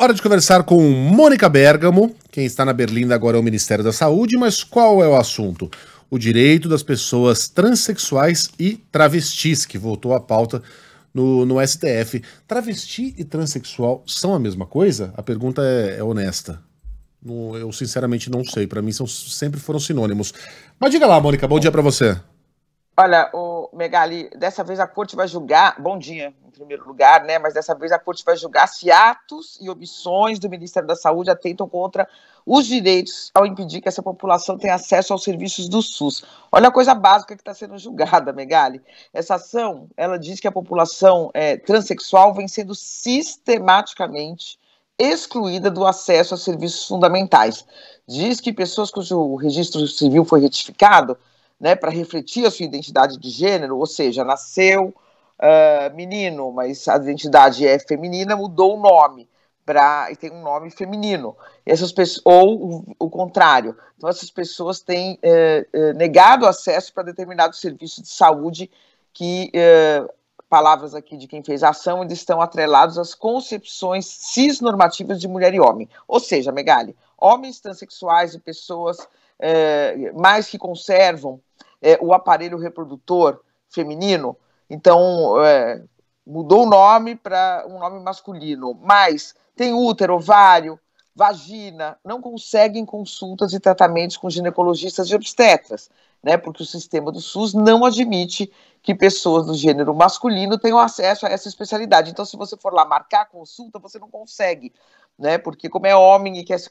Hora de conversar com Mônica Bergamo. Quem está na Berlinda agora é o Ministério da Saúde, mas qual é o assunto? O direito das pessoas transexuais e travestis, que voltou à pauta no, no STF. Travesti e transexual são a mesma coisa? A pergunta é, é honesta. eu sinceramente não sei. Para mim são, sempre foram sinônimos. Mas diga lá, Mônica, bom dia para você. Olha, o Megali, dessa vez a corte vai julgar, bom dia, em primeiro lugar, né? Mas dessa vez a corte vai julgar se atos e omissões do Ministério da Saúde atentam contra os direitos ao impedir que essa população tenha acesso aos serviços do SUS. Olha a coisa básica que está sendo julgada, Megali. Essa ação, ela diz que a população é, transexual vem sendo sistematicamente excluída do acesso a serviços fundamentais. Diz que pessoas cujo registro civil foi retificado né, para refletir a sua identidade de gênero, ou seja, nasceu uh, menino, mas a identidade é feminina, mudou o nome para e tem um nome feminino. Essas pessoas, ou o, o contrário. Então, essas pessoas têm eh, eh, negado acesso para determinados serviços de saúde que, eh, palavras aqui de quem fez a ação, eles estão atrelados às concepções cisnormativas de mulher e homem. Ou seja, Megali, homens transexuais e pessoas é, mais que conservam é, o aparelho reprodutor feminino. Então, é, mudou o nome para um nome masculino. Mas tem útero, ovário, vagina, não conseguem consultas e tratamentos com ginecologistas e obstetras, né? Porque o sistema do SUS não admite que pessoas do gênero masculino tenham acesso a essa especialidade. Então, se você for lá marcar consulta, você não consegue, né? Porque como é homem e quer se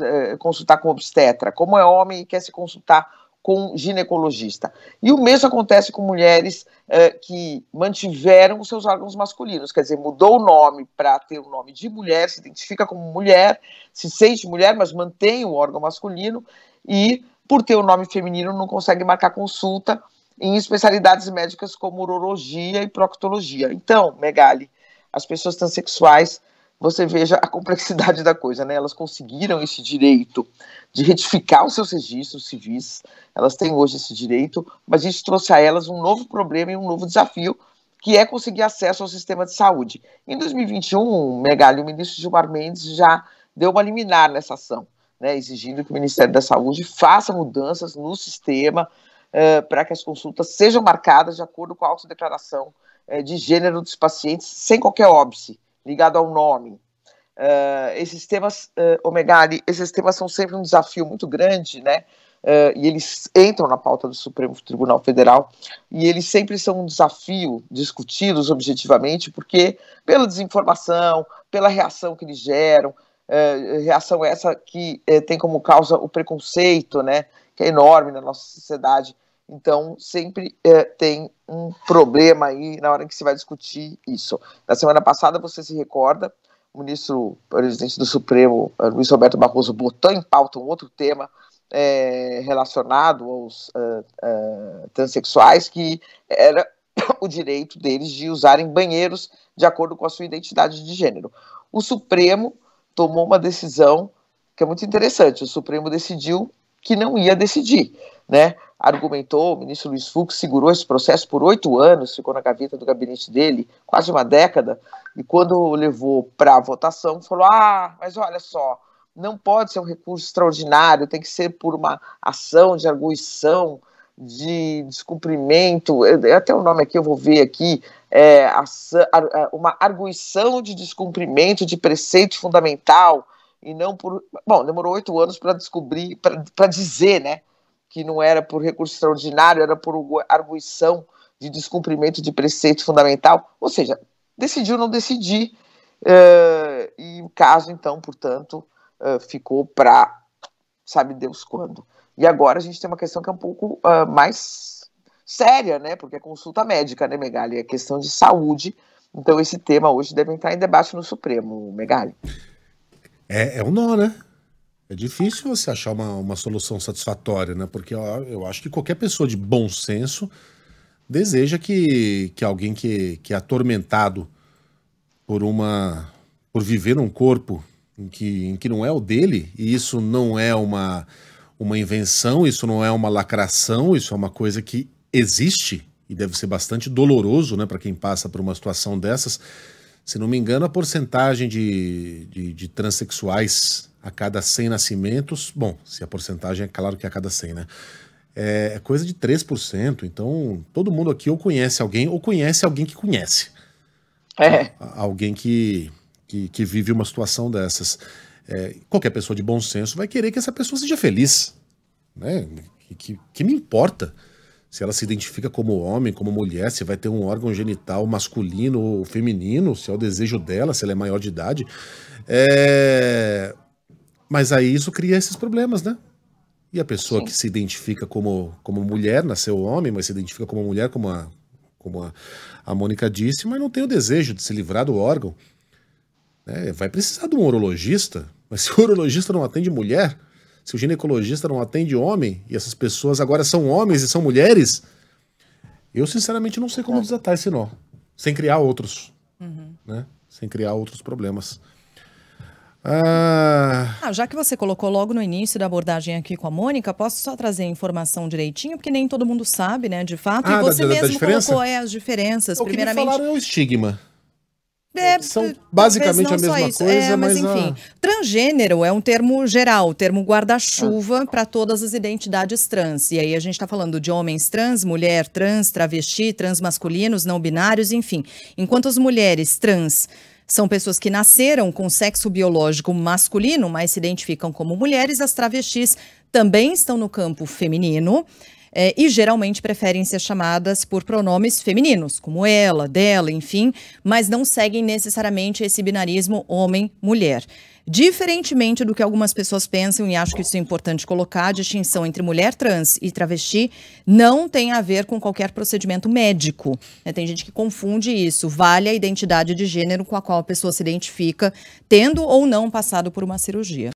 eh, consultar com obstetra, como é homem e quer se consultar com ginecologista. E o mesmo acontece com mulheres eh, que mantiveram os seus órgãos masculinos, quer dizer, mudou o nome para ter o nome de mulher, se identifica como mulher, se sente mulher, mas mantém o órgão masculino e, por ter o nome feminino, não consegue marcar consulta em especialidades médicas como urologia e proctologia. Então, Megali, as pessoas transexuais você veja a complexidade da coisa, né? Elas conseguiram esse direito de retificar os seus registros civis, elas têm hoje esse direito, mas isso trouxe a elas um novo problema e um novo desafio, que é conseguir acesso ao sistema de saúde. Em 2021, Megali, o ministro Gilmar Mendes já deu uma liminar nessa ação, né? exigindo que o Ministério da Saúde faça mudanças no sistema eh, para que as consultas sejam marcadas de acordo com a autodeclaração eh, de gênero dos pacientes, sem qualquer óbice ligado ao nome. Uh, esses temas, uh, eh, Omegari, esses temas são sempre um desafio muito grande, né? Uh, e eles entram na pauta do Supremo Tribunal Federal, e eles sempre são um desafio discutidos objetivamente, porque pela desinformação, pela reação que eles geram, uh, reação essa que uh, tem como causa o preconceito, né, que é enorme na nossa sociedade, então, sempre é, tem um problema aí na hora que se vai discutir isso. Na semana passada, você se recorda, o ministro presidente do Supremo, eh, Luiz Roberto Barroso, botou em pauta um outro tema é, relacionado aos uh, uh, transexuais, que era o direito deles de usarem banheiros de acordo com a sua identidade de gênero. O Supremo tomou uma decisão que é muito interessante. O Supremo decidiu que não ia decidir, né? argumentou, o ministro Luiz Fux segurou esse processo por oito anos, ficou na gaveta do gabinete dele, quase uma década, e quando levou para votação, falou: ah, mas olha só, não pode ser um recurso extraordinário, tem que ser por uma ação de arguição, de descumprimento, é, é até o nome aqui eu vou ver aqui, é, uma arguição de descumprimento de preceito fundamental, e não por. Bom, demorou oito anos para descobrir, para dizer, né? que não era por recurso extraordinário, era por arguição de descumprimento de preceito fundamental, ou seja, decidiu não decidir, uh, e o caso, então, portanto, uh, ficou para sabe Deus quando. E agora a gente tem uma questão que é um pouco uh, mais séria, né, porque é consulta médica, né, Megali, é questão de saúde, então esse tema hoje deve entrar em debate no Supremo, Megali. É, é um nó, né? É difícil você achar uma, uma solução satisfatória, né? Porque eu acho que qualquer pessoa de bom senso deseja que, que alguém que, que é atormentado por uma por viver um corpo em que, em que não é o dele, e isso não é uma, uma invenção, isso não é uma lacração, isso é uma coisa que existe e deve ser bastante doloroso né, para quem passa por uma situação dessas se não me engano, a porcentagem de, de, de transexuais a cada 100 nascimentos, bom, se a porcentagem é claro que é a cada 100, né? É, é coisa de 3%. Então, todo mundo aqui ou conhece alguém ou conhece alguém que conhece. É. Alguém que, que, que vive uma situação dessas. É, qualquer pessoa de bom senso vai querer que essa pessoa seja feliz. Né? Que, que, que me importa? se ela se identifica como homem, como mulher, se vai ter um órgão genital masculino ou feminino, se é o desejo dela, se ela é maior de idade. É... Mas aí isso cria esses problemas, né? E a pessoa Sim. que se identifica como, como mulher, nasceu homem, mas se identifica como mulher, como a, como a, a Mônica disse, mas não tem o desejo de se livrar do órgão. É, vai precisar de um urologista, mas se o urologista não atende mulher, se o ginecologista não atende homem, e essas pessoas agora são homens e são mulheres, eu sinceramente não sei como desatar esse nó, sem criar outros, uhum. né? Sem criar outros problemas. Ah... ah... já que você colocou logo no início da abordagem aqui com a Mônica, posso só trazer a informação direitinho, porque nem todo mundo sabe, né, de fato. Ah, e você da, da, mesmo da colocou é, as diferenças. O primeiramente... que me falaram é o estigma. É, é, São basicamente a mesma coisa, é, mas, mas, enfim. A... Transgênero é um termo geral, termo guarda-chuva ah. para todas as identidades trans. E aí a gente está falando de homens trans, mulher trans, travesti, transmasculinos, não binários, enfim. Enquanto as mulheres trans são pessoas que nasceram com sexo biológico masculino, mas se identificam como mulheres, as travestis também estão no campo feminino é, e geralmente preferem ser chamadas por pronomes femininos, como ela, dela, enfim, mas não seguem necessariamente esse binarismo homem-mulher. Diferentemente do que algumas pessoas pensam, e acho que isso é importante colocar, a distinção entre mulher trans e travesti não tem a ver com qualquer procedimento médico. Né? Tem gente que confunde isso. Vale a identidade de gênero com a qual a pessoa se identifica, tendo ou não passado por uma cirurgia.